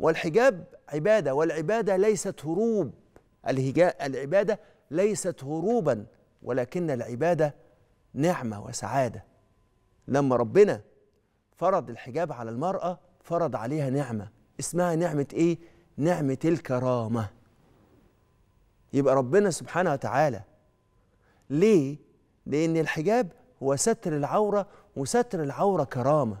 والحجاب عباده والعباده ليست هروب العباده ليست هروبا ولكن العباده نعمه وسعاده لما ربنا فرض الحجاب على المراه فرض عليها نعمه اسمها نعمه ايه نعمه الكرامه يبقى ربنا سبحانه وتعالى ليه لان الحجاب هو ستر العوره وستر العوره كرامه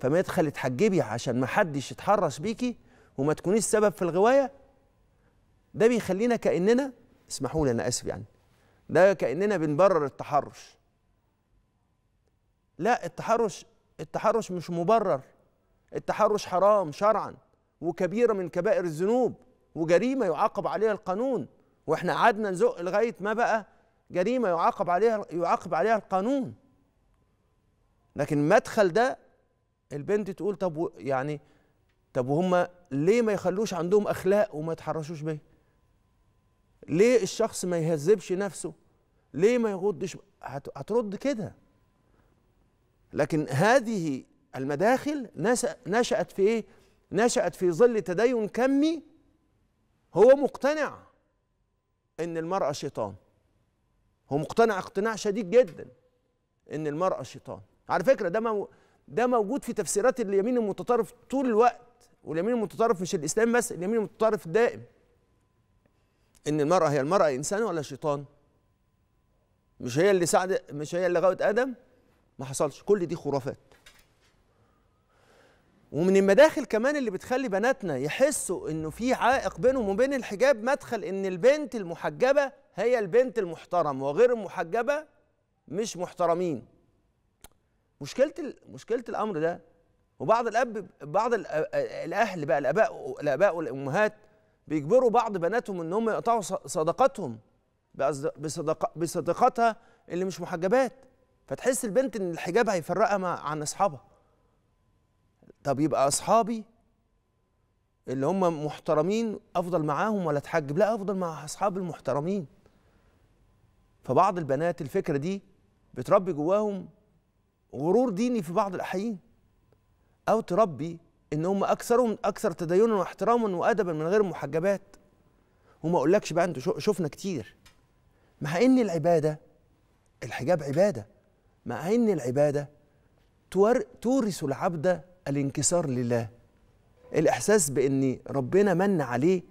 فما يدخل تحجبي عشان ما حدش يتحرش بيكي وما تكونيش سبب في الغوايه ده بيخلينا كاننا اسمحوا لي انا اسف يعني ده كاننا بنبرر التحرش لا التحرش التحرش مش مبرر التحرش حرام شرعا وكبيره من كبائر الذنوب وجريمه يعاقب عليها القانون واحنا قعدنا نزق لغايه ما بقى جريمه يعاقب عليها يعاقب عليها القانون لكن المدخل ده البنت تقول طب يعني طب وهم ليه ما يخلوش عندهم اخلاق وما يتحرشوش بيه ليه الشخص ما يهذبش نفسه ليه ما يغضش هترد كده لكن هذه المداخل نشأت في ايه نشأت في ظل تدين كمي هو مقتنع ان المرأة شيطان هو مقتنع اقتناع شديد جدا ان المرأة شيطان على فكرة ده ما ده موجود في تفسيرات اليمين المتطرف طول الوقت واليمين المتطرف مش الاسلام بس اليمين المتطرف الدائم ان المراه هي المراه انسان ولا شيطان مش هي اللي سعد مش هي اللي غوت ادم ما حصلش كل دي خرافات ومن المداخل كمان اللي بتخلي بناتنا يحسوا انه في عائق بينهم وبين الحجاب مدخل ان البنت المحجبه هي البنت المحترم وغير المحجبه مش محترمين مشكله مشكله الامر ده وبعض الاب بعض الاهل بقى الاباء الاباء والامهات بيجبروا بعض بناتهم ان هم يقطعوا صداقتهم بصدق بصداقتها اللي مش محجبات فتحس البنت ان الحجاب هيفرقها مع عن اصحابها طب يبقى اصحابي اللي هم محترمين افضل معاهم ولا اتحجب لا افضل مع اصحاب المحترمين فبعض البنات الفكره دي بتربي جواهم غرور ديني في بعض الاحيان او تربي ان هم اكثرهم اكثر تدينا واحتراما وادبا من غير محجبات وما اقولكش بقى انتوا شفنا كتير مع ان العباده الحجاب عباده مع ان العباده تورث العبد الانكسار لله الاحساس بان ربنا من عليه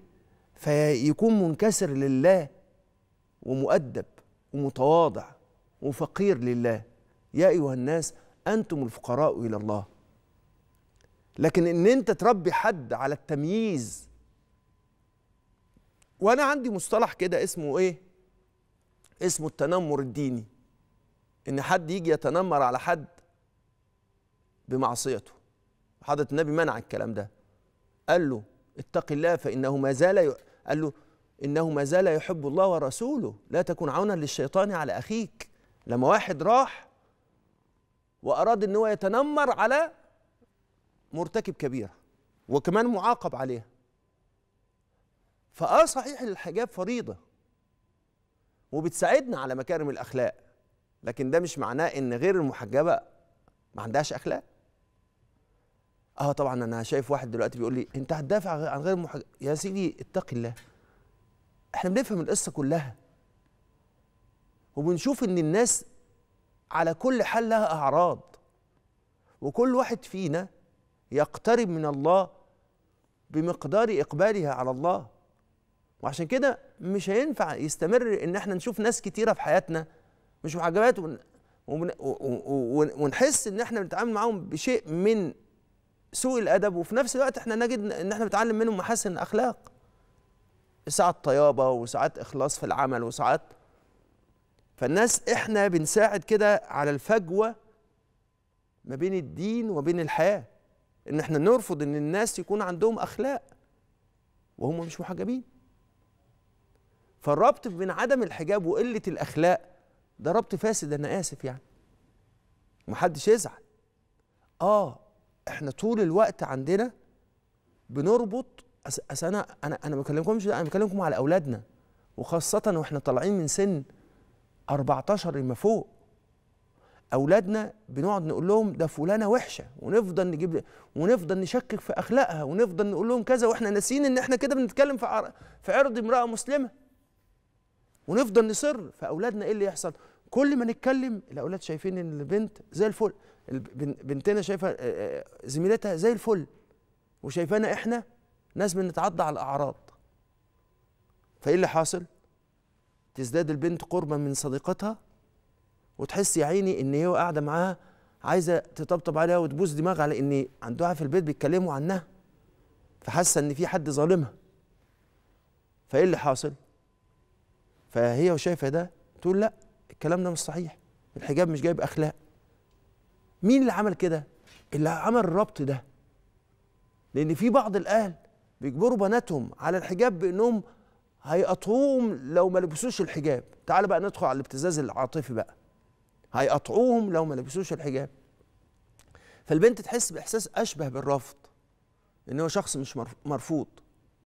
فيكون منكسر لله ومؤدب ومتواضع وفقير لله يا ايها الناس انتم الفقراء الى الله لكن ان انت تربي حد على التمييز وانا عندي مصطلح كده اسمه ايه اسمه التنمر الديني ان حد يجي يتنمر على حد بمعصيته حضرة النبي منع الكلام ده قال له اتق الله فانه ما زال ي... قال له انه ما زال يحب الله ورسوله لا تكن عونا للشيطان على اخيك لما واحد راح وأراد أن هو يتنمر على مرتكب كبيرة وكمان معاقب عليها فآه صحيح الحجاب فريضة وبتساعدنا على مكارم الأخلاق لكن ده مش معناه إن غير المحجبة ما عندهاش أخلاق اه طبعا انا شايف واحد دلوقتي بيقول لي انت هتدافع عن غير المحجب يا سيدي اتقي الله احنا بنفهم القصه كلها وبنشوف ان الناس على كل حال لها أعراض وكل واحد فينا يقترب من الله بمقدار إقبالها على الله وعشان كده مش هينفع يستمر إن احنا نشوف ناس كتيرة في حياتنا مش معجبات ونحس إن احنا بنتعامل معاهم بشيء من سوء الأدب وفي نفس الوقت احنا نجد إن احنا بنتعلم منهم محاسن الأخلاق ساعات طيابة وساعات إخلاص في العمل وساعات فالناس احنا بنساعد كده على الفجوه ما بين الدين وبين الحياه ان احنا نرفض ان الناس يكون عندهم اخلاق وهم مش محجبين فالربط بين عدم الحجاب وقله الاخلاق ده ربط فاسد انا اسف يعني محدش يزعل اه احنا طول الوقت عندنا بنربط أس انا انا انا ما بكلمكمش انا بكلمكم على اولادنا وخاصه واحنا طالعين من سن 14 لما فوق اولادنا بنقعد نقول لهم ده فلانه وحشه ونفضل نجيب ونفضل نشكك في اخلاقها ونفضل نقول لهم كذا واحنا ناسيين ان احنا كده بنتكلم في عر... في عرض امراه مسلمه ونفضل نصر فاولادنا ايه اللي يحصل كل ما نتكلم الاولاد شايفين ان البنت زي الفل بنتنا شايفه زميلتها زي الفل وشايفانا احنا ناس بنتعدى على الاعراض فايه اللي حاصل تزداد البنت قربا من صديقتها وتحس يا عيني ان هي قاعده معاها عايزه تطبطب عليها وتبوس دماغها على ان عندها في البيت بيتكلموا عنها فحاسه ان في حد ظالمها فايه اللي حاصل فهي وشايفه ده تقول لا الكلام ده مش صحيح الحجاب مش جايب اخلاق مين اللي عمل كده اللي عمل الربط ده لان في بعض الاهل بيجبروا بناتهم على الحجاب بانهم هيقطعوهم لو ما لبسوش الحجاب تعال بقى ندخل على الابتزاز العاطفي بقى هيقطعوهم لو ما لبسوش الحجاب فالبنت تحس باحساس اشبه بالرفض ان هو شخص مش مرفوض